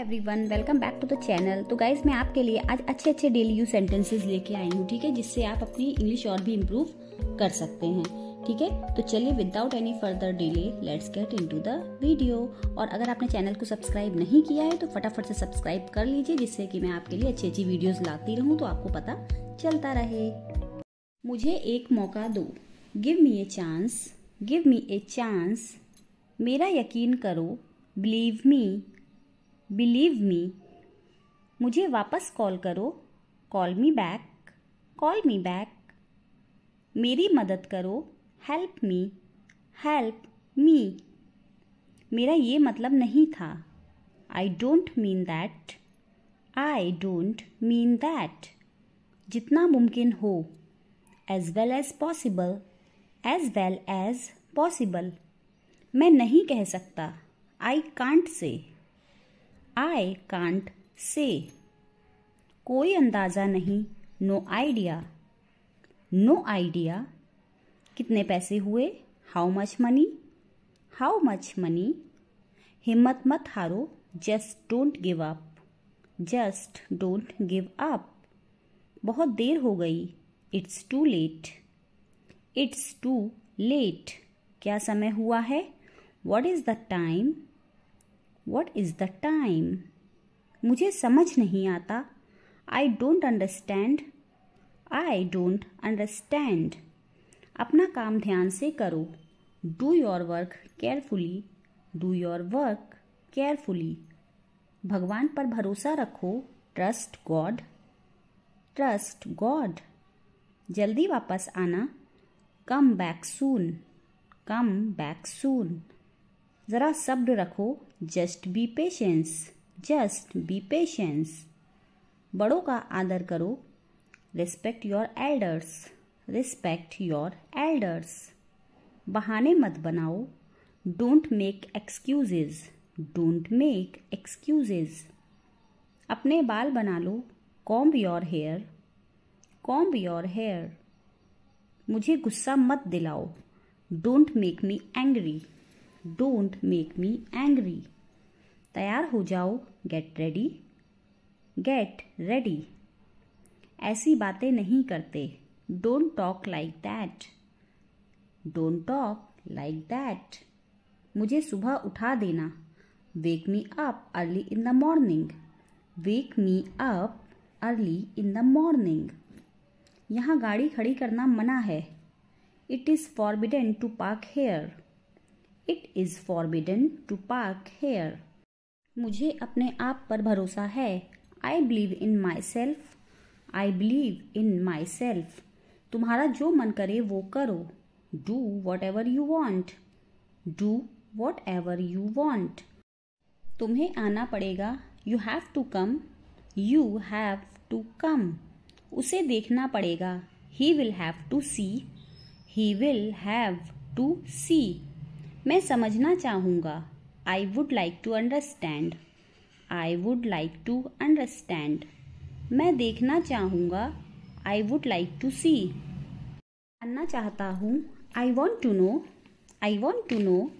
every everyone welcome back to the channel तो guys मैं आपके लिए आज अच्छे अच्छे डेली यूज सेंटेंसेज लेके आई हूँ ठीक है जिससे आप अपनी इंग्लिश और भी इम्प्रूव कर सकते हैं ठीक है तो चलिए without any further delay let's get into the video और अगर आपने चैनल को सब्सक्राइब नहीं किया है तो फटाफट से सब्सक्राइब कर लीजिए जिससे कि मैं आपके लिए अच्छी अच्छी वीडियोज लाती रहूँ तो आपको पता चलता रहे मुझे एक मौका दो give me a chance give me a chance मेरा यकीन करो बिलीव मी बिलीव मी मुझे वापस कॉल करो call me back call me back मेरी मदद करो हेल्प मी हेल्प मी मेरा ये मतलब नहीं था I don't mean that I don't mean that जितना मुमकिन हो as well as possible as well as possible मैं नहीं कह सकता I can't say I can't say कोई अंदाज़ा नहीं नो आइडिया नो आइडिया कितने पैसे हुए how much money how much money हिम्मत मत हारो just don't give up just don't give up बहुत देर हो गई it's too late it's too late क्या समय हुआ है what is the time what is the time मुझे समझ नहीं आता I don't understand I don't understand अपना काम ध्यान से करो do your work carefully do your work carefully भगवान पर भरोसा रखो ट्रस्ट गॉड ट्रस्ट गॉड जल्दी वापस आना come back soon come back soon ज़रा सब्र रखो just be patience just be patience बड़ों का आदर करो respect your elders respect your elders बहाने मत बनाओ don't make excuses don't make excuses अपने बाल बना लो comb your hair comb your hair मुझे गुस्सा मत दिलाओ don't make me angry don't make me angry तैयार हो जाओ गेट रेडी गेट रेडी ऐसी बातें नहीं करते don't talk like that don't talk like that मुझे सुबह उठा देना wake me up early in the morning wake me up early in the morning यहाँ गाड़ी खड़ी करना मना है it is forbidden to park here it is forbidden to park here मुझे अपने आप पर भरोसा है I believe in myself I believe in myself तुम्हारा जो मन करे वो करो do whatever you want do whatever you want तुम्हें आना पड़ेगा you have to come you have to come उसे देखना पड़ेगा he will have to see he will have to see मैं समझना चाहूँगा I would like to understand I would like to understand मैं देखना चाहूँगा I would like to see जानना चाहता हूँ I want to know I want to know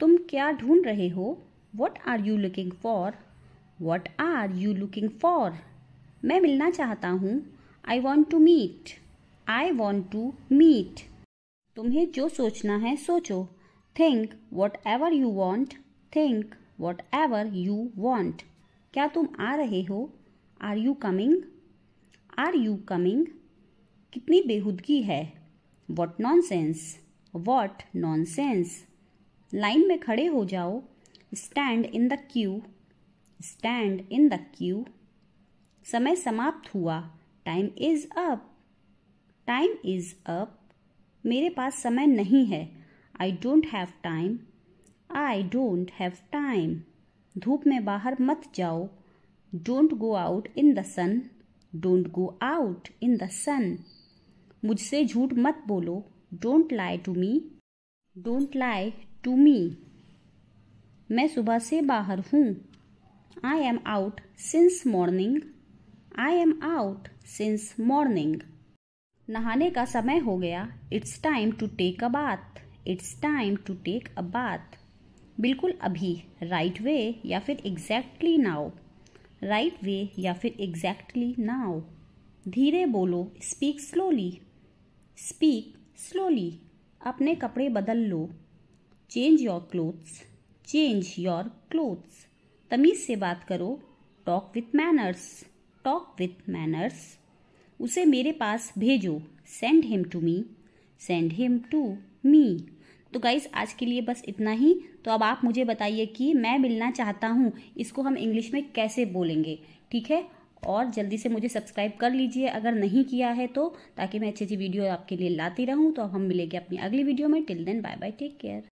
तुम क्या ढूंढ रहे हो what are you looking for what are you looking for मैं मिलना चाहता हूँ I want to meet I want to meet तुम्हें जो सोचना है सोचो think whatever you want think whatever you want क्या तुम आ रहे हो are you coming are you coming कितनी बेहूदगी है what nonsense what nonsense लाइन में खड़े हो जाओ stand in the queue stand in the Q समय समाप्त हुआ time is up time is up मेरे पास समय नहीं है I don't have time I don't have time धूप में बाहर मत जाओ don't go out in the sun don't go out in the sun मुझसे झूठ मत बोलो don't lie to me don't lie to me मैं सुबह से बाहर हूँ I am out since morning I am out since morning नहाने का समय हो गया it's time to take a bath it's time to take a bath बिल्कुल अभी राइट right वे या फिर एग्जैक्टली नाउ राइट वे या फिर एग्जैक्टली नाउ धीरे बोलो स्पीक स्लोली स्पीक स्लोली अपने कपड़े बदल लो change your clothes change your clothes तमीज़ से बात करो talk with manners talk with manners उसे मेरे पास भेजो send him to me send him to me तो गाइस आज के लिए बस इतना ही तो अब आप मुझे बताइए कि मैं मिलना चाहता हूँ इसको हम इंग्लिश में कैसे बोलेंगे ठीक है और जल्दी से मुझे सब्सक्राइब कर लीजिए अगर नहीं किया है तो ताकि मैं अच्छी अच्छी वीडियो आपके लिए लाती रहूँ तो हम मिलेंगे अपनी अगली वीडियो में till then bye bye take care